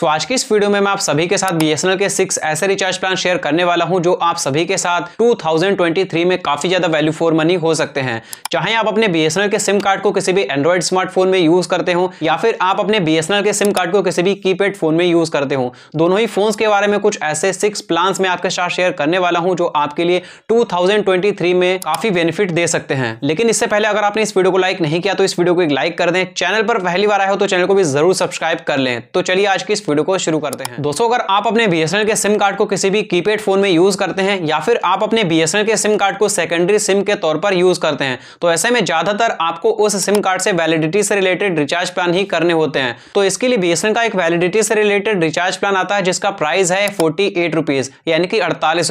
सो आज के इस वीडियो में मैं आप सभी के साथ बी के सिक्स ऐसे रिचार्ज प्लान शेयर करने वाला हूं जो आप सभी के साथ 2023 में काफी ज्यादा वैल्यू फॉर मनी हो सकते हैं चाहे आप अपने बी के सिम कार्ड को किसी भी एंड्रॉइड स्मार्टफोन में यूज करते हो या फिर आप अपने बी के सिम कार्ड को किसी भी की फोन में यूज करते हो दोनों ही फोन के बारे में कुछ ऐसे सिक्स प्लान में आपके साथ शेयर करने वाला हूँ जो आपके लिए टू में काफी बेनिफिट दे सकते हैं लेकिन इससे पहले अगर आपने इस वीडियो को लाइक नहीं किया तो इस वीडियो को एक लाइक कर दें चैनल पर पहली बार आए हो तो चैनल को भी जरूर सब्सक्राइब कर लें तो चलिए आज की वीडियो को शुरू करते हैं दोस्तों अगर आप अपने बी के सिम कार्ड को किसी भी कीपैड फोन में यूज करते हैं या फिर आप अपने बी के सिम कार्ड को सेकेंडरी सिम के तौर पर यूज करते हैं तो ऐसे में ज्यादातर आपको उस सिम कार्ड से वैलिडिटी से रिलेटेड रिचार्ज प्लान ही करने होते हैं तो इसके लिए बी का एक वैलिडिटी से रिलेटेड रिचार्ज प्लान आता है जिसका प्राइस है फोर्टी एट यानी कि अड़तालीस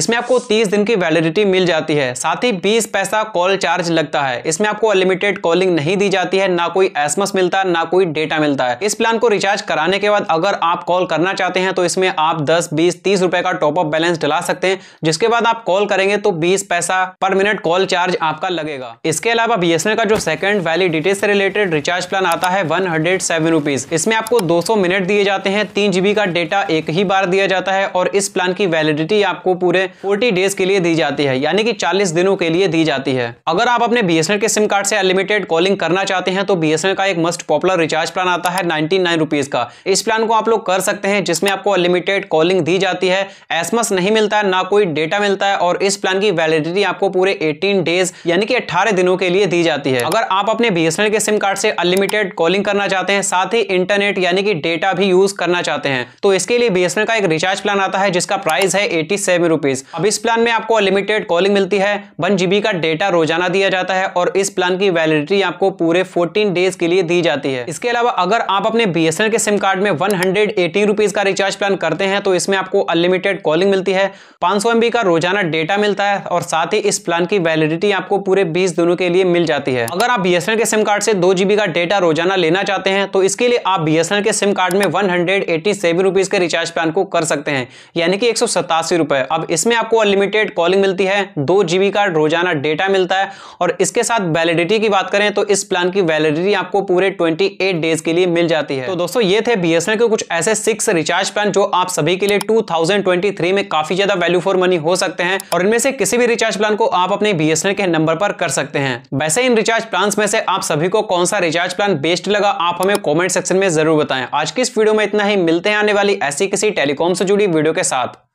इसमें आपको तीस दिन की वैलिडिटी मिल जाती है साथ ही बीस पैसा कॉल चार्ज लगता है इसमें आपको अनलिमिटेड कॉलिंग नहीं दी जाती है ना कोई एसमस मिलता है ना कोई डेटा मिलता है इस प्लान को रिचार्ज कराने के बाद अगर आप कॉल करना चाहते हैं तो इसमें आप 10, 20, 30 रुपए का टॉप अप बैलेंस डला सकते हैं जिसके बाद आप कॉल करेंगे तो 20 पैसा पर मिनट कॉल चार्ज आपका लगेगा इसके अलावा बी का जो सेकंड वैलिडिटी से रिलेटेड रिचार्ज प्लान आता है वन हंड्रेड इसमें आपको 200 मिनट दिए जाते हैं तीन जीबी का डेटा एक ही बार दिया जाता है और इस प्लान की वैलिडिटी आपको पूरे फोर्टी डेज के लिए दी जाती है यानी कि चालीस दिनों के लिए दी जाती है अगर आप अपने बी के सिम कार्ड से अनलिमिटेड कॉलिंग करना चाहते हैं तो बी का एक मस्ट पॉपुलर रिचार्ज प्लान आता है नाइनटी का इस प्लान को आप लोग कर सकते हैं जिसमें आपको अनलिमिटेड कॉलिंग दी जाती है एसमस नहीं मिलता है ना कोई डेटा मिलता है और इस प्लान की वैलिडिटी आपको पूरे 18 डेज यानी कि 18 दिनों के लिए दी जाती है अगर आप अपने बीएसएनएल के सिम कार्ड से अनलिमिटेड कॉलिंग करना चाहते हैं साथ ही इंटरनेट यानी कि डेटा भी यूज करना चाहते हैं तो इसके लिए बीएसएनएल का एक रिचार्ज प्लान आता है जिसका प्राइस है एटी अब इस प्लान में आपको अनलिमिटेड कॉलिंग मिलती है वन का डेटा रोजाना दिया जाता है और इस प्लान की वैलिडिटी आपको पूरे फोर्टीन डेज के लिए दी जाती है इसके अलावा अगर आप अपने बीएसएनएल के सिम कार्ड में वन हंड्रेड का रिचार्ज प्लान करते हैं तो इसमें आपको अनलिमिटेड कॉलिंग मिलती है पाँच सौ का रोजाना डेटा मिलता है और साथ ही इस प्लान की वैलिडिटी आपको पूरे बीस दिनों के लिए मिल जाती है अगर आप बी के सिम कार्ड से दो जीबी का डेटा रोजाना लेना चाहते हैं तो इसके लिए आप बी के सिम कार्ड में वन हंड्रेड के रिचार्ज प्लान को कर सकते हैं यानी कि एक अब इसमें आपको अनलिमिटेड कॉलिंग मिलती है दो जीबी का रोजाना डेटा मिलता है और इसके साथ वैलिडिटी की बात करें तो इस प्लान की वैलिडिटी आपको पूरे ट्वेंटी डेज के लिए मिल जाती है तो दोस्तों ये थे बी बीएसएनएल के कुछ ऐसे सिक्स रिचार्ज प्लान जो आप सभी के लिए 2023 में काफी ज्यादा वैल्यू फॉर मनी हो सकते हैं और इनमें से किसी भी रिचार्ज प्लान को आप अपने बीएसएनएल के नंबर पर कर सकते हैं वैसे इन रिचार्ज प्लान में से आप सभी को कौन सा रिचार्ज प्लान बेस्ट लगा आप हमें कॉमेंट सेक्शन में जरूर बताएं आज की इस वीडियो में इतना ही मिलते हैं आने वाली ऐसी किसी टेलीकॉम से जुड़ी वीडियो के साथ